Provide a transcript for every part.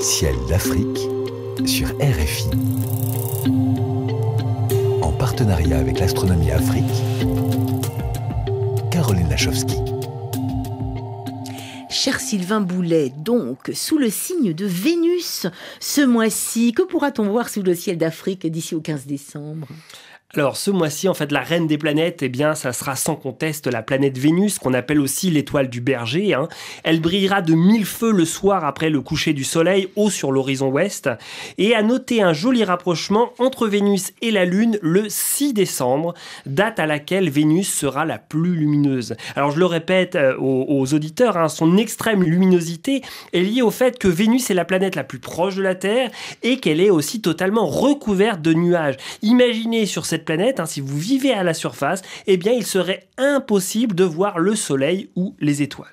Ciel d'Afrique sur RFI. En partenariat avec l'Astronomie Afrique, Caroline Lachowski. Cher Sylvain Boulet, donc, sous le signe de Vénus, ce mois-ci, que pourra-t-on voir sous le ciel d'Afrique d'ici au 15 décembre alors ce mois-ci, en fait, la reine des planètes, eh bien, ça sera sans conteste la planète Vénus, qu'on appelle aussi l'étoile du berger. Hein. Elle brillera de mille feux le soir après le coucher du soleil, haut sur l'horizon ouest. Et à noter un joli rapprochement entre Vénus et la Lune le 6 décembre, date à laquelle Vénus sera la plus lumineuse. Alors je le répète euh, aux, auditeurs, hein, son extrême luminosité est liée au fait que Vénus est la planète la plus proche de la Terre et qu'elle est aussi totalement recouverte de nuages. Imaginez sur cette planète, hein, si vous vivez à la surface, eh bien il serait impossible de voir le Soleil ou les étoiles.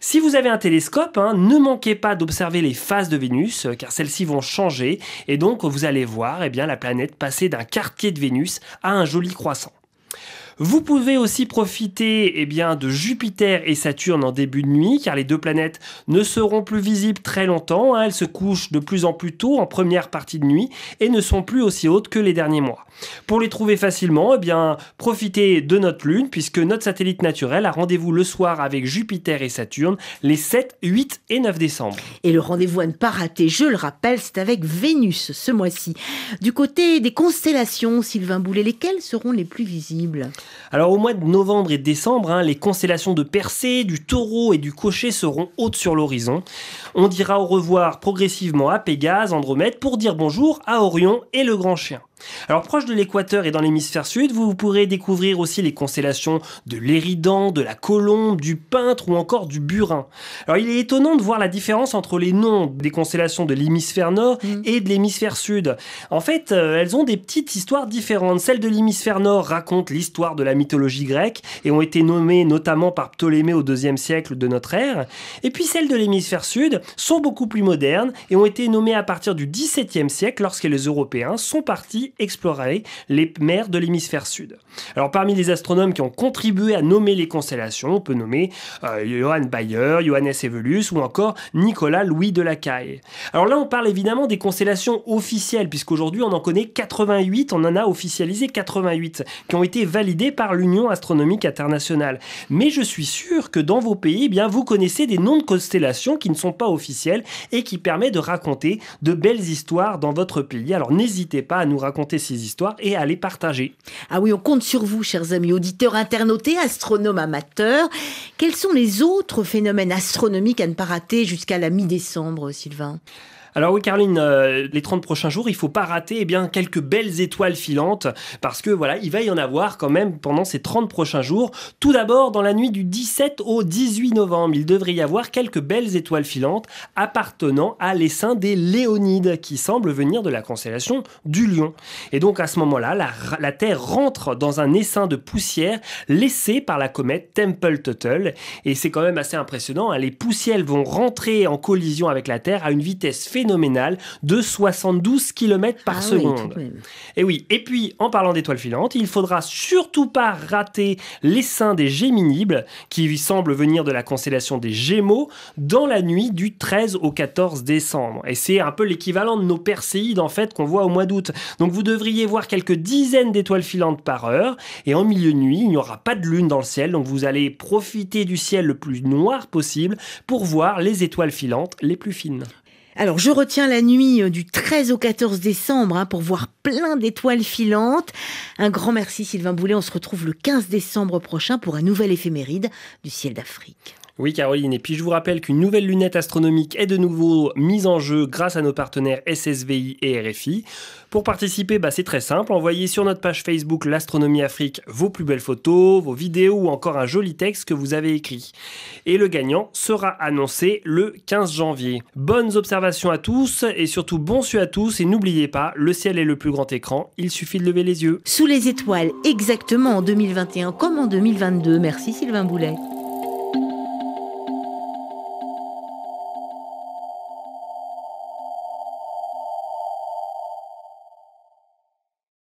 Si vous avez un télescope, hein, ne manquez pas d'observer les phases de Vénus, euh, car celles-ci vont changer, et donc vous allez voir eh bien, la planète passer d'un quartier de Vénus à un joli croissant. Vous pouvez aussi profiter eh bien, de Jupiter et Saturne en début de nuit, car les deux planètes ne seront plus visibles très longtemps. Hein. Elles se couchent de plus en plus tôt en première partie de nuit et ne sont plus aussi hautes que les derniers mois. Pour les trouver facilement, eh bien, profitez de notre Lune, puisque notre satellite naturel a rendez-vous le soir avec Jupiter et Saturne les 7, 8 et 9 décembre. Et le rendez-vous à ne pas rater, je le rappelle, c'est avec Vénus ce mois-ci. Du côté des constellations, Sylvain Boulet, lesquelles seront les plus visibles alors au mois de novembre et décembre, hein, les constellations de Persée, du Taureau et du Cocher seront hautes sur l'horizon. On dira au revoir progressivement à Pégase, Andromède, pour dire bonjour à Orion et le Grand Chien. Alors proche de l'équateur et dans l'hémisphère sud, vous pourrez découvrir aussi les constellations de l'Éridan, de la Colombe, du Peintre ou encore du Burin. Alors il est étonnant de voir la différence entre les noms des constellations de l'hémisphère nord mm. et de l'hémisphère sud. En fait, euh, elles ont des petites histoires différentes. Celles de l'hémisphère nord racontent l'histoire de la mythologie grecque et ont été nommées notamment par Ptolémée au IIe siècle de notre ère. Et puis celles de l'hémisphère sud sont beaucoup plus modernes et ont été nommées à partir du XVIIe siècle lorsque les Européens sont partis explorer les mers de l'hémisphère sud. Alors parmi les astronomes qui ont contribué à nommer les constellations, on peut nommer euh, Johann Bayer, Johannes Evelus ou encore Nicolas Louis de la Caille. Alors là on parle évidemment des constellations officielles puisqu'aujourd'hui on en connaît 88, on en a officialisé 88 qui ont été validées par l'Union astronomique internationale. Mais je suis sûr que dans vos pays, eh bien vous connaissez des noms de constellations qui ne sont pas officielles et qui permettent de raconter de belles histoires dans votre pays. Alors n'hésitez pas à nous raconter raconter ces histoires et à les partager. Ah oui, on compte sur vous, chers amis auditeurs, internautes et astronomes amateurs. Quels sont les autres phénomènes astronomiques à ne pas rater jusqu'à la mi-décembre, Sylvain alors oui, Caroline, euh, les 30 prochains jours, il faut pas rater eh bien, quelques belles étoiles filantes, parce que voilà, il va y en avoir quand même pendant ces 30 prochains jours. Tout d'abord, dans la nuit du 17 au 18 novembre, il devrait y avoir quelques belles étoiles filantes appartenant à l'essaim des Léonides, qui semble venir de la constellation du Lion. Et donc à ce moment-là, la, Terre rentre dans un essaim de poussière laissé par la comète Temple Tuttle, et c'est quand même assez impressionnant, hein, les poussières vont rentrer en collision avec la Terre à une vitesse phénoménale Phénoménal de 72 km par ah seconde. et oui, et puis en parlant d'étoiles filantes, il faudra surtout pas rater l'essaim des Géminibles qui semblent venir de la constellation des Gémeaux dans la nuit du 13 au 14 décembre. Et c'est un peu l'équivalent de nos Perséides en fait qu'on voit au mois d'août. Donc vous devriez voir quelques dizaines d'étoiles filantes par heure et en milieu de nuit, il n'y aura pas de lune dans le ciel donc vous allez profiter du ciel le plus noir possible pour voir les étoiles filantes les plus fines. Alors, je retiens la nuit euh, du 13 au 14 décembre hein, pour voir plein d'étoiles filantes. Un grand merci Sylvain Boulet. On se retrouve le 15 décembre prochain pour un nouvel éphéméride du ciel d'Afrique. Oui, Caroline. Et puis je vous rappelle qu'une nouvelle lunette astronomique est de nouveau mise en jeu grâce à nos partenaires SSVI et RFI. Pour participer, bah, c'est très simple. Envoyez sur notre page Facebook L'Astronomie Afrique vos plus belles photos, vos vidéos ou encore un joli texte que vous avez écrit. Et le gagnant sera annoncé le 15 janvier. Bonnes observations à tous et surtout bon su à tous. Et n'oubliez pas, le ciel est le plus grand écran. Il suffit de lever les yeux. Sous les étoiles, exactement en 2021 comme en 2022. Merci Sylvain Boulet.